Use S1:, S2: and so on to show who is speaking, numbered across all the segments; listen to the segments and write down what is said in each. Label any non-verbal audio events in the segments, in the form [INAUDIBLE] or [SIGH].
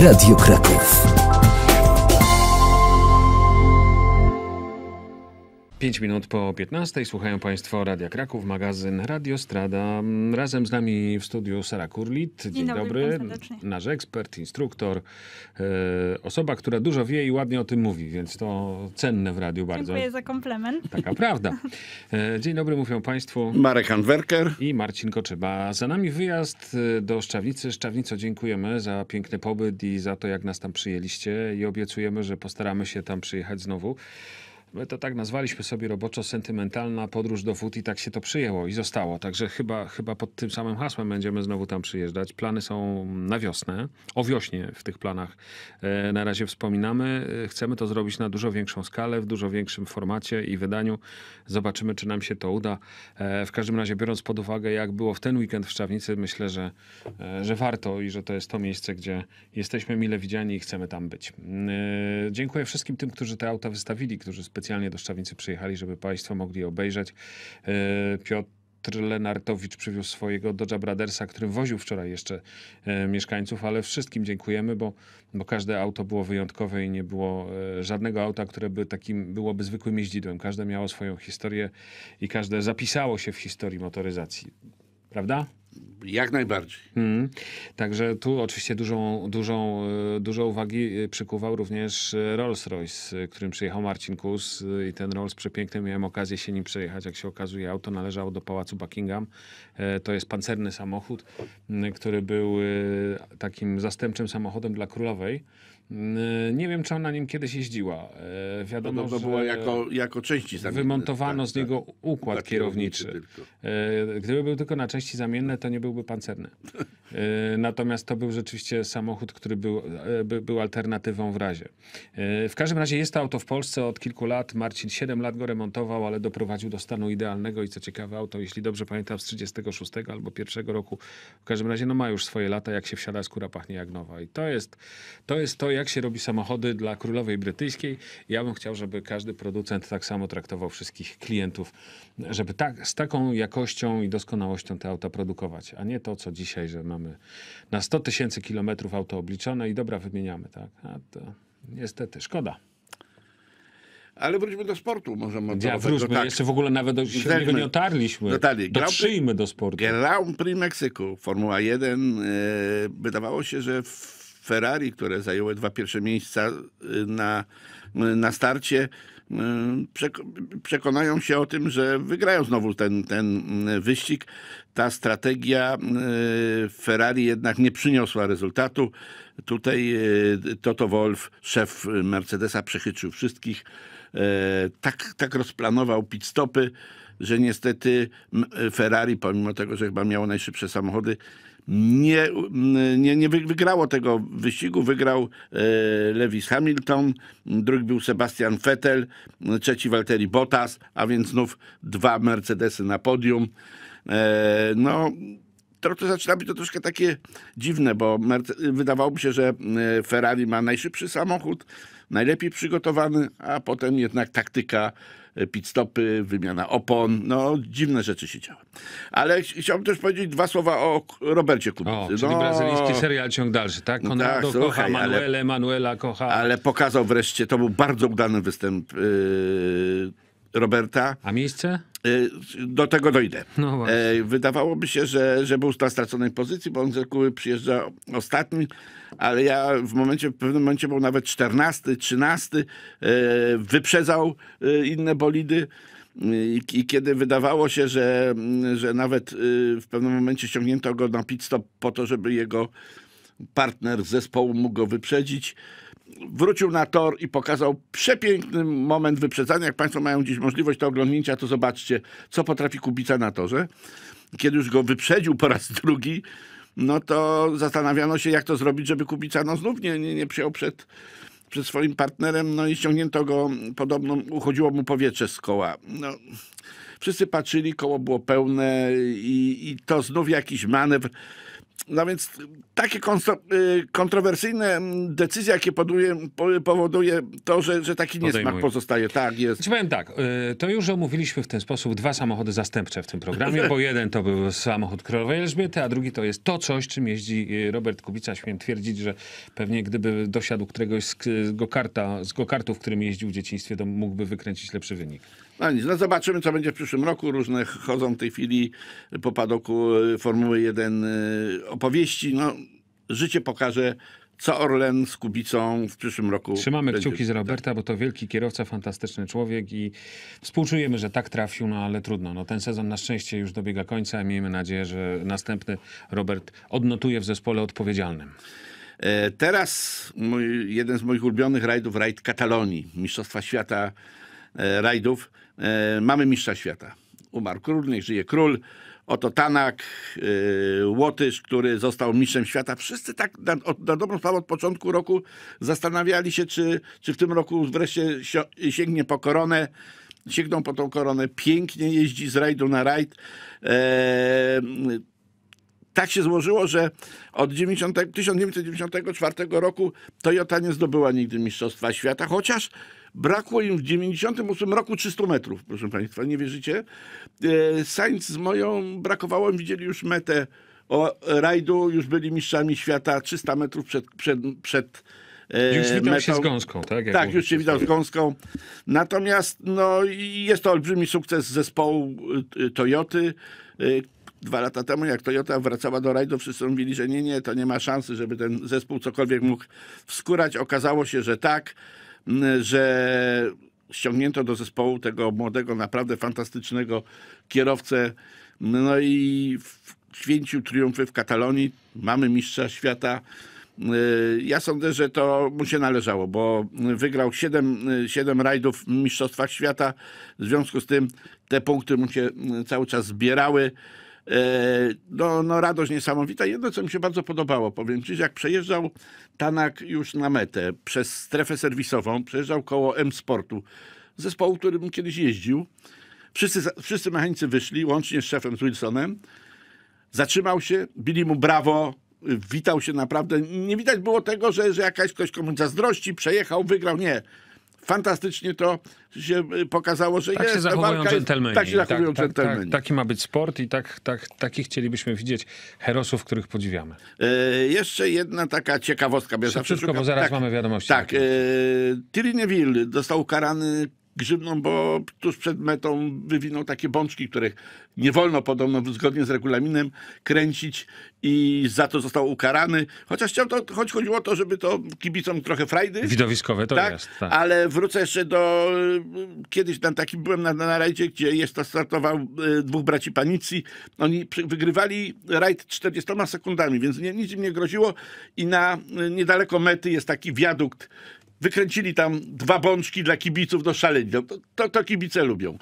S1: Radio Kraków. 5 minut po 15 słuchają Państwo Radia Kraków, magazyn Radio Strada. Razem z nami w studiu Sara Kurlit. Dzień, Dzień dobry, dobry nasz ekspert, instruktor, e, osoba, która dużo wie i ładnie o tym mówi, więc to cenne w radiu bardzo. Dziękuję
S2: za komplement. Taka
S1: prawda. E, dzień dobry, mówią Państwu Marek Handwerker i Marcin Koczyba. Za nami wyjazd e, do Szczawnicy. Szczawnico, dziękujemy za piękny pobyt i za to, jak nas tam przyjęliście i obiecujemy, że postaramy się tam przyjechać znowu. My to tak nazwaliśmy sobie roboczo sentymentalna podróż do fut i tak się to przyjęło i zostało. Także chyba, chyba pod tym samym hasłem będziemy znowu tam przyjeżdżać. Plany są na wiosnę. O wiośnie w tych planach e, na razie wspominamy. E, chcemy to zrobić na dużo większą skalę, w dużo większym formacie i wydaniu. Zobaczymy, czy nam się to uda. E, w każdym razie, biorąc pod uwagę, jak było w ten weekend w Szczawnicy, myślę, że, że warto i że to jest to miejsce, gdzie jesteśmy mile widziani i chcemy tam być. Dziękuję wszystkim tym, którzy te auta wystawili, którzy specjalnie do Szczawnicy przyjechali, żeby Państwo mogli obejrzeć. E, Piotr Lenartowicz przywiózł swojego Dodge'a Brothersa, którym woził wczoraj jeszcze e, mieszkańców, ale wszystkim dziękujemy, bo, bo każde auto było wyjątkowe i nie było e, żadnego auta, które by takim, byłoby zwykłym jeździdłem. Każde miało swoją historię i każde zapisało się w historii motoryzacji prawda?
S3: Jak najbardziej.
S1: Hmm. Także tu oczywiście dużą, dużą, e, dużo uwagi e, przykuwał również Rolls-Royce, e, którym przyjechał Marcin Kus i ten Rolls przepiękny, miałem okazję się nim przejechać. Jak się okazuje, auto należało do Pałacu Buckingham. To jest pancerny samochód, który był takim zastępczym samochodem dla królowej. Yy, nie wiem, czy ona nim kiedyś jeździła. Yy, wiadomo, Podobno no, że była jako, jako części zamienne. Wymontowano tak, z niego tak, układ kierowniczy. kierowniczy yy, Gdyby był tylko na części zamienne, to nie byłby pancerny. Natomiast to był rzeczywiście samochód, który był, był alternatywą w razie. W każdym razie jest to auto w Polsce od kilku lat. Marcin 7 lat go remontował, ale doprowadził do stanu idealnego i co ciekawe auto, jeśli dobrze pamiętam, z 36 albo pierwszego roku. W każdym razie no ma już swoje lata, jak się wsiada, skóra pachnie jak nowa. I to jest to, jest to jak się robi samochody dla królowej brytyjskiej. Ja bym chciał, żeby każdy producent tak samo traktował wszystkich klientów, żeby tak, z taką jakością i doskonałością te auta produkować, a nie to, co dzisiaj, że mamy na 100 tysięcy kilometrów auto obliczone i dobra, wymieniamy, tak? A to niestety szkoda.
S3: Ale wróćmy do sportu.
S1: Możemy ja, no wróćmy, tak. jeszcze w ogóle nawet do niego nie otarliśmy. Dotarli. Dotrzyjmy
S3: do sportu. Grand Prix Meksyku, Formuła 1. Yy, e, wydawało się, że w Ferrari, które zajęły dwa pierwsze miejsca y, na, y, na starcie, y, przekonają się o tym, że wygrają znowu ten, ten wyścig. Ta strategia Ferrari jednak nie przyniosła rezultatu. Tutaj Toto Wolf, szef Mercedesa, przechyczył wszystkich. E, tak, tak rozplanował pit stopy, że niestety Ferrari, pomimo tego, że chyba miało najszybsze samochody, nie, nie, nie wygrało tego wyścigu. Wygrał e, Lewis Hamilton, drugi był Sebastian Vettel, trzeci Walteri Bottas, a więc znów dwa Mercedesy na podium. E, no, to zaczyna być to troszkę takie dziwne, bo wydawałoby się, że e, Ferrari ma najszybszy samochód, najlepiej przygotowany, a potem jednak taktyka E, pit stopy, wymiana opon, no dziwne rzeczy się działy. Ale ch chciałbym też powiedzieć dwa słowa o Robercie Kubicy. O, czyli no, brazylijski serial
S1: ciąg dalszy, tak? No Konrado tak, kocha Manuele, Manuela kocha... Ale
S3: pokazał wreszcie, to był bardzo udany występ yy, Roberta. A miejsce? Y, do tego dojdę. No e, Wydawałoby się, że, że był na straconej pozycji, bo on z reguły przyjeżdża ostatni, ale ja w momencie, w pewnym momencie był nawet 14, 13, e, wyprzedzał e, inne bolidy. I, kiedy wydawało się, że, że nawet w pewnym momencie ściągnięto go na pit stop po to, żeby jego partner z zespołu mógł go wyprzedzić, wrócił na tor i pokazał przepiękny moment wyprzedzania. Jak Państwo mają gdzieś możliwość do oglądnięcia, to zobaczcie, co potrafi Kubica na torze. Kiedy już go wyprzedził po raz drugi, no to zastanawiano się, jak to zrobić, żeby Kubica no, znów nie, nie, nie przyjął przed, przed swoim partnerem, no i ściągnięto go, podobno uchodziło mu powietrze z koła. No, wszyscy patrzyli, koło było pełne i, i to znów jakiś manewr no więc takie y, kontrowersyjne mm, decyzje, jakie poduje, powoduje to, że, że taki niesmak Podejmuj.
S1: pozostaje. Tak, jest. Ci powiem tak, y, to już omówiliśmy w ten sposób dwa samochody zastępcze w tym programie, bo jeden to był samochód Królowej Elżbiety, a drugi to jest to coś, czym jeździ y, Robert Kubica. Śmiem twierdzić, że pewnie gdyby dosiadł któregoś z gokarta, z gokartów, którym jeździł w dzieciństwie, to mógłby wykręcić lepszy wynik.
S3: No nic, no zobaczymy, co będzie w przyszłym roku. Różne chodzą w tej chwili po padoku y, Formuły 1 y, opowieści. No, życie pokaże, co Orlen z Kubicą w przyszłym roku. Trzymamy będzie. kciuki z
S1: Roberta, bo to wielki kierowca, fantastyczny człowiek i współczujemy, że tak trafił, no ale trudno. No, ten sezon na szczęście już dobiega końca, i miejmy nadzieję, że następny Robert odnotuje w zespole odpowiedzialnym. E, teraz mój, jeden z moich ulubionych rajdów,
S3: rajd Katalonii, Mistrzostwa Świata E, rajdów e, mamy mistrza świata. Umarł król, niech żyje król. Oto Tanak, e, Łotysz, który został mistrzem świata. Wszyscy tak na, na dobrą sprawę od początku roku zastanawiali się, czy, czy w tym roku wreszcie sięgnie po koronę sięgną po tą koronę, pięknie jeździ z rajdu na rajd. tak się złożyło, że od 90, 1994 roku Toyota nie zdobyła nigdy Mistrzostwa Świata, chociaż Brakło im w 98 roku 300 metrów, proszę Państwa, nie wierzycie? E, Sainz z moją brakowało, widzieli już metę o rajdu, już byli mistrzami świata 300 metrów przed, przed, przed e, już witał metą. się z gąską,
S1: tak? Jak tak, już się
S3: witał z gąską. Natomiast no, jest to olbrzymi sukces zespołu e, Toyoty. Dwa lata temu, jak Toyota wracała do rajdu, wszyscy mówili, że nie, nie, to nie ma szansy, żeby ten zespół cokolwiek mógł wskurać. Okazało się, że tak że ściągnięto do zespołu tego młodego, naprawdę fantastycznego kierowcę. No i święcił triumfy w Katalonii. Mamy mistrza świata. Y, ja sądzę, że to mu się należało, bo wygrał 7, 7 rajdów w Mistrzostwach Świata. W związku z tym te punkty mu się cały czas zbierały. E, no, no radość niesamowita. Jedno, co mi się bardzo podobało, powiem Ci, jak przejeżdżał Tanak już na metę przez strefę serwisową, przejeżdżał koło M-Sportu, zespołu, którym kiedyś jeździł. Wszyscy, wszyscy mechanicy wyszli, łącznie z szefem, z Wilsonem. Zatrzymał się, bili mu brawo, witał się naprawdę. Nie widać było tego, że, że jakaś ktoś komuś zazdrości, przejechał, wygrał. Nie fantastycznie to się y, pokazało, że tak jest. Się zachowują walka dżentelmeni. tak się zachowują tak, tak, tak, tak. dżentelmeni. Tak,
S1: taki ma być sport i tak, tak, takich chcielibyśmy widzieć herosów, których podziwiamy.
S3: E, jeszcze jedna taka ciekawostka. Bo Szybciutko, bo zaraz mamy
S1: wiadomości. Tak,
S3: e, Thierry został ukarany grzybną, bo tuż przed metą wywinął takie bączki, których nie wolno podobno zgodnie z regulaminem kręcić i za to został ukarany. Chociaż chciał to, choć chodziło o to, żeby to kibicom trochę frajdy.
S1: Widowiskowe to tak? jest. Tak.
S3: Ale wrócę jeszcze do... Kiedyś tam taki byłem na, na rajdzie, gdzie jeszcze startował y, dwóch braci Panicji. Oni wygrywali rajd 40 sekundami, więc nie, nic im nie groziło i na y, niedaleko mety jest taki wiadukt Wykręcili tam dwa bączki dla kibiców, do no szaleń. No, to, to, to kibice lubią.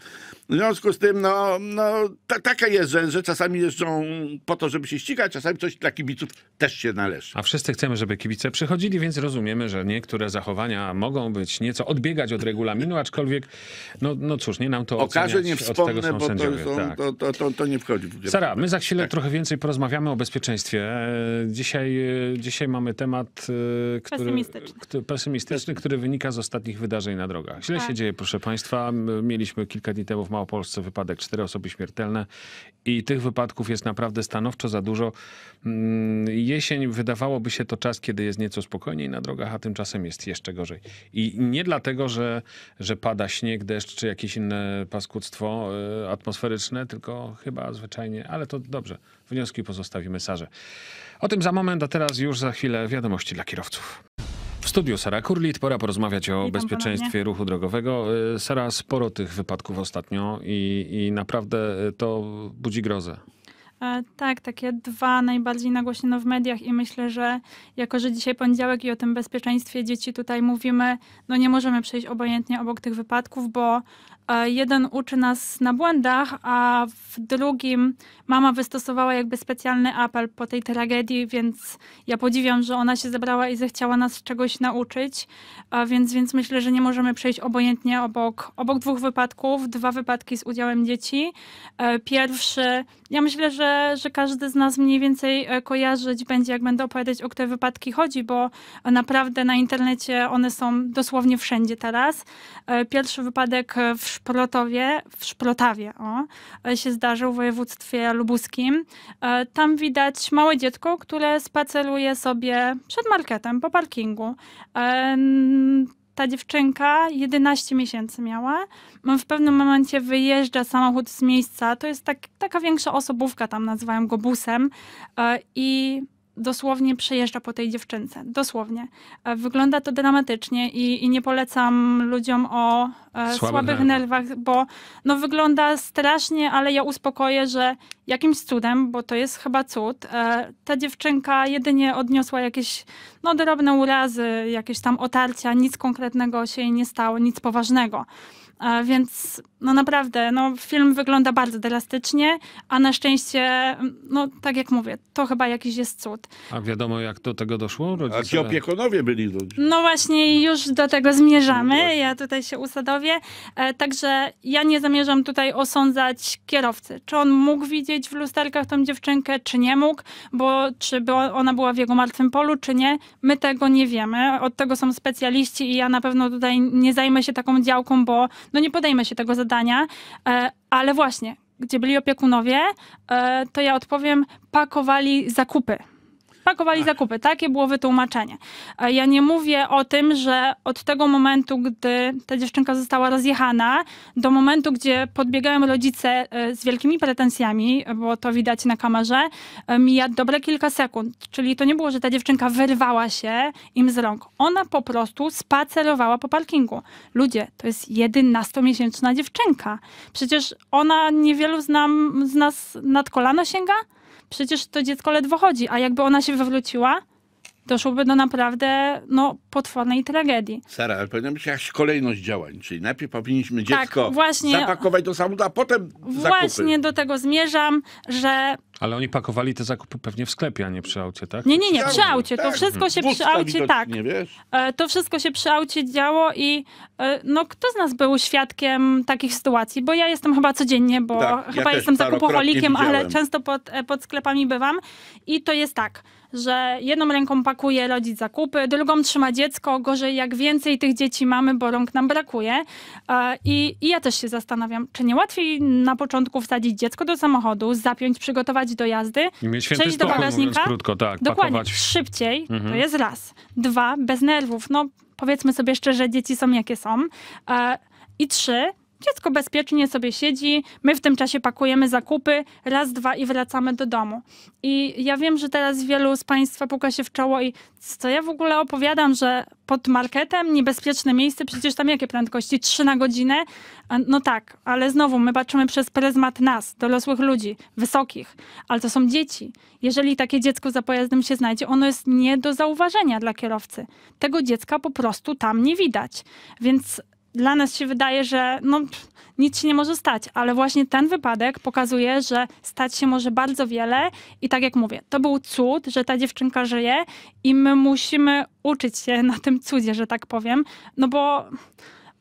S3: W związku z tym, no, no ta, taka jest, że, że czasami jeżdżą po to, żeby się ścigać, czasami coś dla kibiców
S1: też się należy. A wszyscy chcemy, żeby kibice przychodzili, więc rozumiemy, że niektóre zachowania mogą być nieco odbiegać od regulaminu, aczkolwiek, no, no cóż, nie nam to Okaże nie wspomnę, bo to, są, tak.
S3: to, to, to, to, nie wchodzi. W Sara, my
S1: za chwilę tak. trochę więcej porozmawiamy o bezpieczeństwie. E, dzisiaj, e, dzisiaj mamy temat, e, który, pesymistyczny. Który, pesymistyczny, który wynika z ostatnich wydarzeń na drogach. Źle tak. się dzieje, proszę państwa. Mieliśmy kilka dni temu w Małopolsce wypadek, cztery osoby śmiertelne i tych wypadków jest naprawdę stanowczo za dużo. Mm, jesień wydawałoby się to czas, kiedy jest nieco spokojniej na drogach, a tymczasem jest jeszcze gorzej. I nie dlatego, że, że pada śnieg, deszcz czy jakieś inne paskudztwo e, atmosferyczne, tylko chyba zwyczajnie, ale to dobrze. Wnioski pozostawimy Sarze. O tym za moment, a teraz już za chwilę wiadomości dla kierowców studiu Sara Kurlit. Pora porozmawiać o Witam bezpieczeństwie ponownie. ruchu drogowego. Y, Sara, sporo tych wypadków ostatnio i, i naprawdę to budzi grozę.
S2: E, tak, takie dwa najbardziej nagłośnione w mediach i myślę, że jako, że dzisiaj poniedziałek i o tym bezpieczeństwie dzieci tutaj mówimy, no nie możemy przejść obojętnie obok tych wypadków, bo e, jeden uczy nas na błędach, a w drugim mama wystosowała jakby specjalny apel po tej tragedii, więc ja podziwiam, że ona się zebrała i zechciała nas czegoś nauczyć, e, więc, więc myślę, że nie możemy przejść obojętnie obok, obok dwóch wypadków, dwa wypadki z udziałem dzieci. Pierwszy, ja myślę, że że, że każdy z nas mniej więcej e, kojarzyć będzie, jak będę opowiadać, o które wypadki chodzi, bo naprawdę na internecie one są dosłownie wszędzie teraz. E, pierwszy wypadek e, w Szprotowie, w Szprotawie o, się zdarzył w województwie lubuskim. Tam widać małe dziecko, które spaceruje sobie przed marketem, po parkingu ta dziewczynka 11 miesięcy miała. W pewnym momencie wyjeżdża samochód z miejsca. To jest tak, taka większa osobówka, tam nazywają go busem. E, I dosłownie przejeżdża po tej dziewczynce. Dosłownie. E, wygląda to dramatycznie i, i nie polecam ludziom o e, słabych nerwach, bo no, wygląda strasznie, ale ja uspokoję, że jakimś cudem, bo to jest chyba cud, e, ta dziewczynka jedynie odniosła jakieś no, drobne urazy, jakieś tam otarcia, nic konkretnego się jej nie stało, nic poważnego. A więc no naprawdę, no, film wygląda bardzo elastycznie, a na szczęście, no tak jak mówię, to chyba jakiś jest cud.
S1: A wiadomo, jak do tego doszło? Rodzice... A ci opiekunowie byli ludzie.
S2: No właśnie, już do tego zmierzamy. No ja tutaj się usadowię. E, także ja nie zamierzam tutaj osądzać kierowcy. Czy on mógł widzieć w lusterkach tą dziewczynkę, czy nie mógł, bo czy ona była w jego martwym polu, czy nie, my tego nie wiemy. Od tego są specjaliści i ja na pewno tutaj nie zajmę się taką działką, bo no nie podejmę się tego zadania, e, ale właśnie, gdzie byli opiekunowie, e, to ja odpowiem, pakowali zakupy pakowali tak. zakupy. Takie było wytłumaczenie. Ja nie mówię o tym, że od tego momentu, gdy ta dziewczynka została rozjechana, do momentu, gdzie podbiegają rodzice e, z wielkimi pretensjami, bo to widać na kamerze, e, mija dobre kilka sekund. Czyli to nie było, że ta dziewczynka wyrwała się im z rąk. Ona po prostu spacerowała po parkingu. Ludzie, to jest 11-miesięczna dziewczynka. Przecież ona niewielu z, nam, z nas nad kolana sięga przecież to dziecko ledwo chodzi, a jakby ona się wywróciła, doszłoby do naprawdę no, potwornej tragedii.
S3: Sara, ale powinna być jakaś kolejność działań, czyli najpierw powinniśmy tak, dziecko tak, właśnie, zapakować do samochodu, a potem Właśnie
S2: zakupy. do tego zmierzam, że...
S1: Ale oni pakowali te zakupy pewnie w sklepie, a nie przy aucie, tak? Nie, nie, nie, przy aucie. Tak. To wszystko się przy aucie, tak. Nie wiesz?
S2: E, to wszystko się przy aucie działo i e, no kto z nas był świadkiem takich sytuacji? Bo ja jestem chyba codziennie, bo tak, chyba ja jestem zakupoholikiem, ale często pod, e, pod sklepami bywam i to jest tak że jedną ręką pakuje rodzic zakupy, drugą trzyma dziecko, gorzej jak więcej tych dzieci mamy, bo rąk nam brakuje. E, I, I, ja też się zastanawiam, czy nie łatwiej na początku wsadzić dziecko do samochodu, zapiąć, przygotować do jazdy, przejść do bagażnika. Krótko, tak, dokładnie, pakować. szybciej, mhm. to jest raz. Dwa, bez nerwów, no powiedzmy sobie szczerze, dzieci są jakie są. E, I trzy, Dziecko bezpiecznie sobie siedzi, my w tym czasie pakujemy zakupy, raz, dwa i wracamy do domu. I ja wiem, że teraz wielu z Państwa puka się w czoło i co ja w ogóle opowiadam, że pod marketem niebezpieczne miejsce, przecież tam jakie prędkości? Trzy na godzinę? No tak, ale znowu my patrzymy przez pryzmat nas, dorosłych ludzi, wysokich, ale to są dzieci. Jeżeli takie dziecko za pojazdem się znajdzie, ono jest nie do zauważenia dla kierowcy. Tego dziecka po prostu tam nie widać. Więc dla nas się wydaje, że no, nic się nie może stać, ale właśnie ten wypadek pokazuje, że stać się może bardzo wiele i tak jak mówię, to był cud, że ta dziewczynka żyje i my musimy uczyć się na tym cudzie, że tak powiem, no bo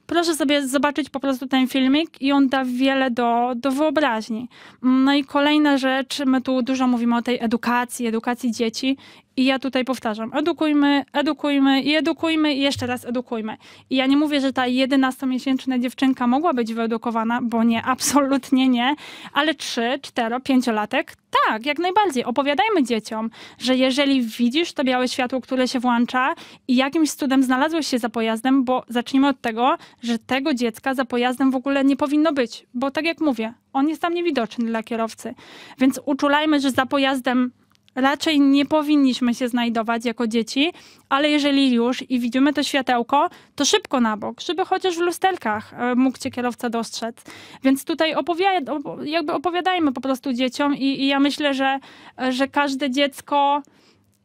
S2: proszę sobie zobaczyć po prostu ten filmik i on da wiele do, do wyobraźni. No i kolejna rzecz, my tu dużo mówimy o tej edukacji, edukacji dzieci i ja tutaj powtarzam, edukujmy, edukujmy i edukujmy i jeszcze raz edukujmy. I ja nie mówię, że ta 11-miesięczna dziewczynka mogła być wyedukowana, bo nie, [LAUGHS] absolutnie nie, ale 3, 4, 5-latek tak, jak najbardziej. Opowiadajmy dzieciom, że jeżeli widzisz to białe światło, które się włącza i jakimś cudem znalazłeś się za pojazdem, bo zacznijmy od tego, że tego dziecka za pojazdem w ogóle nie powinno być, bo tak jak mówię, on jest tam niewidoczny dla kierowcy. Więc uczulajmy, że za pojazdem raczej nie powinniśmy się znajdować jako dzieci, ale jeżeli już i widzimy to światełko, to szybko na bok, żeby chociaż w lusterkach e, mógł cię kierowca dostrzec. Więc tutaj opowiada, jakby opowiadajmy po prostu dzieciom i, i ja myślę, że, e, że każde dziecko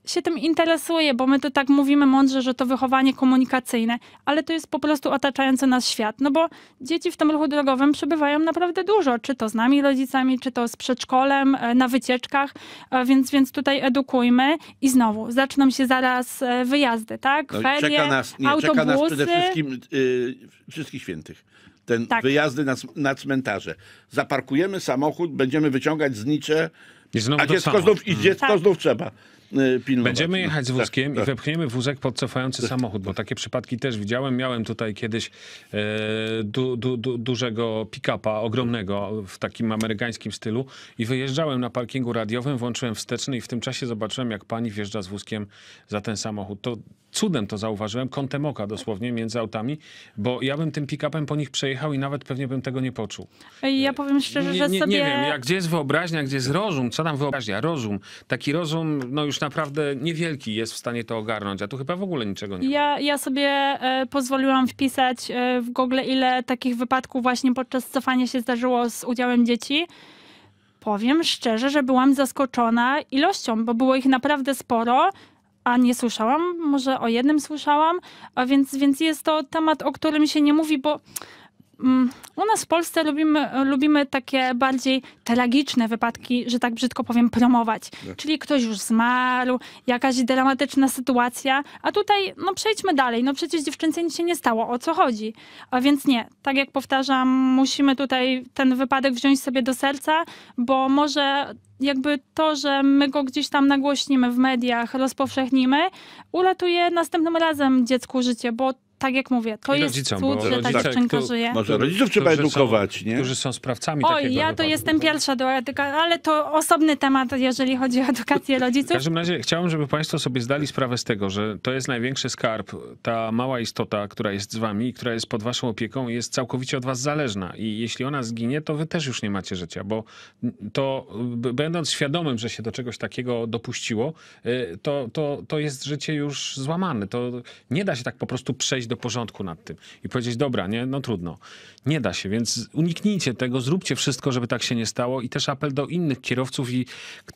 S2: się tym interesuje, bo my to tak mówimy mądrze, że to wychowanie komunikacyjne, ale to jest po prostu otaczający nas świat. No bo dzieci w tym ruchu drogowym przebywają naprawdę dużo, czy to z nami rodzicami, czy to z przedszkolem, e, na wycieczkach, e, więc, więc tutaj edukujmy i znowu zaczną się zaraz e, wyjazdy, tak? No, Ferie, czeka nas, nie, autobusy. Czeka nas przede wszystkim
S3: yy, wszystkich świętych ten tak. wyjazdy na, na, cmentarze. Zaparkujemy samochód, będziemy wyciągać znicze, a dziecko znów, i dziecko tak. znów trzeba. Y,
S1: pilnować. Będziemy no, jechać z tak, wózkiem tak, tak. i wepchniemy wózek pod cofający samochód, bo takie przypadki też widziałem. Miałem tutaj kiedyś e, du, du, du, dużego pick-upa, ogromnego, w takim amerykańskim stylu i wyjeżdżałem na parkingu radiowym, włączyłem wsteczny i w tym czasie zobaczyłem, jak pani wjeżdża z wózkiem za ten samochód. To cudem to zauważyłem, kątem oka dosłownie między autami, bo ja bym tym pick-upem po nich przejechał i nawet pewnie bym tego nie poczuł.
S2: Ja powiem szczerze, nie, że sobie... Nie wiem, jak, gdzie
S1: jest wyobraźnia, gdzie jest rozum, co tam wyobraźnia? Rozum. Taki rozum, no już naprawdę niewielki jest w stanie to ogarnąć, a tu chyba w ogóle niczego
S2: nie ma. Ja sobie e, pozwoliłam wpisać e, w Google, ile takich wypadków właśnie podczas cofania się zdarzyło z udziałem dzieci. Powiem szczerze, że byłam zaskoczona ilością, bo było ich naprawdę sporo a nie słyszałam, może o jednym słyszałam, a więc, więc jest to temat, o którym się nie mówi, bo Mm, u nas w Polsce lubimy, lubimy takie bardziej tragiczne wypadki, że tak brzydko powiem, promować. Tak. Czyli ktoś już zmarł, jakaś dramatyczna sytuacja, a tutaj no przejdźmy dalej, no przecież dziewczynce nic się nie stało, o co chodzi? A więc nie, tak jak powtarzam, musimy tutaj ten wypadek wziąć sobie do serca, bo może jakby to, że my go gdzieś tam nagłośnimy w mediach, rozpowszechnimy, uratuje następnym razem dziecku życie, bo tak jak mówię, to jest rodzicom, cud, że rodzice, tak, żyje. Może rodziców
S1: trzeba edukować, są, nie? Którzy są sprawcami Oj, ja to
S2: jestem pierwsza do edukacji, ale to osobny temat, jeżeli chodzi o edukację rodziców. W każdym
S1: razie chciałbym, żeby państwo sobie zdali sprawę z tego, że to jest największy skarb, ta mała istota, która jest z wami, która jest pod waszą opieką jest całkowicie od was zależna i jeśli ona zginie, to wy też już nie macie życia, bo to będąc świadomym, że się do czegoś takiego dopuściło, y, to, to, to jest życie już złamane. To nie da się tak po prostu przejść do porządku nad tym i powiedzieć, dobra, nie, no trudno. Nie da się, więc uniknijcie tego, zróbcie wszystko, żeby tak się nie stało i też apel do innych kierowców i,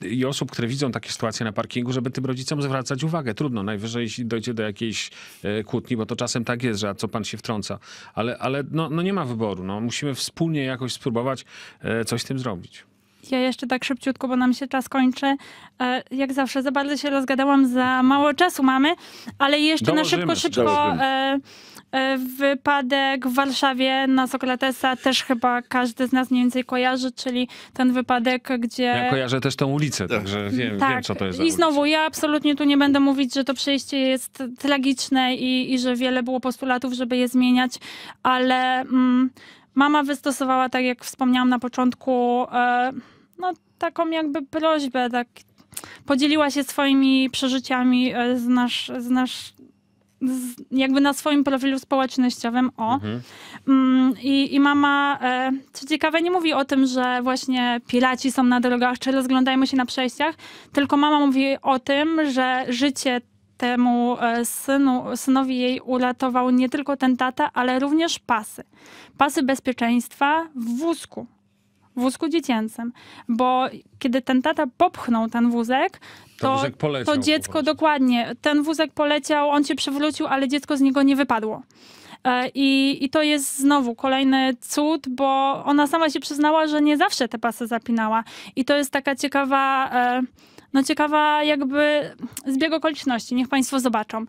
S1: i osób, które widzą takie sytuacje na parkingu, żeby tym rodzicom zwracać uwagę. Trudno, najwyżej jeśli dojdzie do jakiejś e, kłótni, bo to czasem tak jest, że a co pan się wtrąca, ale, ale no, no nie ma wyboru, no, musimy wspólnie jakoś spróbować e, coś z tym zrobić.
S2: Ja jeszcze tak szybciutko, bo nam się czas kończy. E, jak zawsze, za bardzo się rozgadałam, za mało czasu mamy, ale jeszcze dołożymy, na szybko, szybko e, e, wypadek w Warszawie na Sokratesa też chyba każdy z nas mniej więcej kojarzy, czyli ten wypadek, gdzie... Ja kojarzę
S1: też tą ulicę, tak. także wiem, tak. wiem co to jest I znowu,
S2: ja absolutnie tu nie będę mówić, że to przejście jest tragiczne i, i że wiele było postulatów, żeby je zmieniać, ale... Mm, Mama wystosowała, tak jak wspomniałam na początku, e, no, taką jakby prośbę, tak podzieliła się swoimi przeżyciami e, z nasz, z nasz z, jakby na swoim profilu społecznościowym, o. Mhm. Mm, i, I mama, e, co ciekawe, nie mówi o tym, że właśnie piraci są na drogach, czy rozglądajmy się na przejściach, tylko mama mówi o tym, że życie temu e, synu, synowi jej uratował nie tylko ten tata, ale również pasy. Pasy bezpieczeństwa w wózku. W wózku dziecięcym, bo kiedy ten tata popchnął ten wózek, to, poleciał, to dziecko dokładnie, ten wózek poleciał, on się przewrócił, ale dziecko z niego nie wypadło. E, I, I to jest znowu kolejny cud, bo ona sama się przyznała, że nie zawsze te pasy zapinała. I to jest taka ciekawa. E, no ciekawa jakby zbieg okoliczności, niech Państwo zobaczą.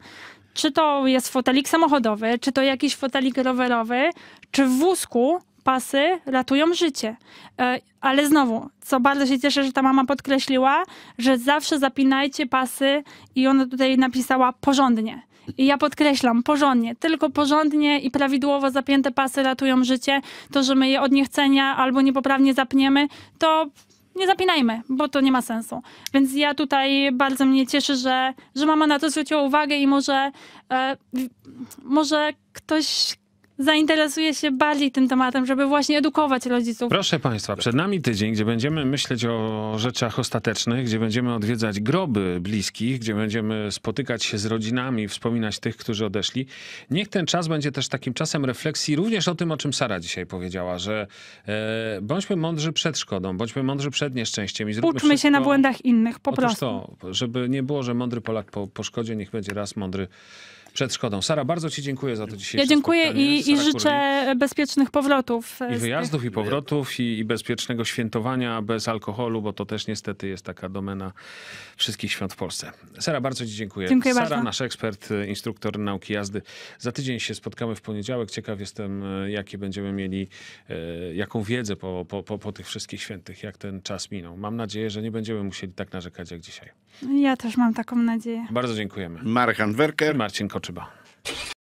S2: Czy to jest fotelik samochodowy, czy to jakiś fotelik rowerowy, czy w wózku pasy ratują życie. E, ale znowu, co bardzo się cieszę, że ta mama podkreśliła, że zawsze zapinajcie pasy i ona tutaj napisała porządnie. I ja podkreślam, porządnie, tylko porządnie i prawidłowo zapięte pasy ratują życie. To, że my je od niechcenia albo niepoprawnie zapniemy, to nie zapinajmy, bo to nie ma sensu. Więc ja tutaj bardzo mnie cieszy, że, że mama na to zwróciła uwagę i może, e, może ktoś zainteresuje się bardziej tym tematem, żeby właśnie edukować rodziców.
S1: Proszę Państwa, przed nami tydzień, gdzie będziemy myśleć o rzeczach ostatecznych, gdzie będziemy odwiedzać groby bliskich, gdzie będziemy spotykać się z rodzinami, wspominać tych, którzy odeszli. Niech ten czas będzie też takim czasem refleksji również o tym, o czym Sara dzisiaj powiedziała, że e, bądźmy mądrzy przed szkodą, bądźmy mądrzy przed nieszczęściem. I zróbmy Uczmy wszystko, się na
S2: błędach innych, po prostu.
S1: to, żeby nie było, że mądry Polak po, po szkodzie, niech będzie raz mądry przed szkodą. Sara, bardzo Ci dziękuję za to dzisiejsze Ja dziękuję i, i życzę
S2: bezpiecznych powrotów. I e, wyjazdów, tych... i
S1: powrotów, i, i, bezpiecznego świętowania bez alkoholu, bo to też niestety jest taka domena wszystkich świąt w Polsce. Sara, bardzo Ci dziękuję. dziękuję Sara, bardzo. nasz ekspert, e, instruktor nauki jazdy. Za tydzień się spotkamy w poniedziałek. Ciekaw jestem, e, jakie będziemy mieli, jaką wiedzę po, po, po, po tych wszystkich świętych, jak ten czas minął. Mam nadzieję, że nie będziemy musieli tak narzekać jak dzisiaj.
S2: Ja też mam taką nadzieję.
S1: Bardzo dziękujemy. Marek Handwerker. Marcin Koczyba.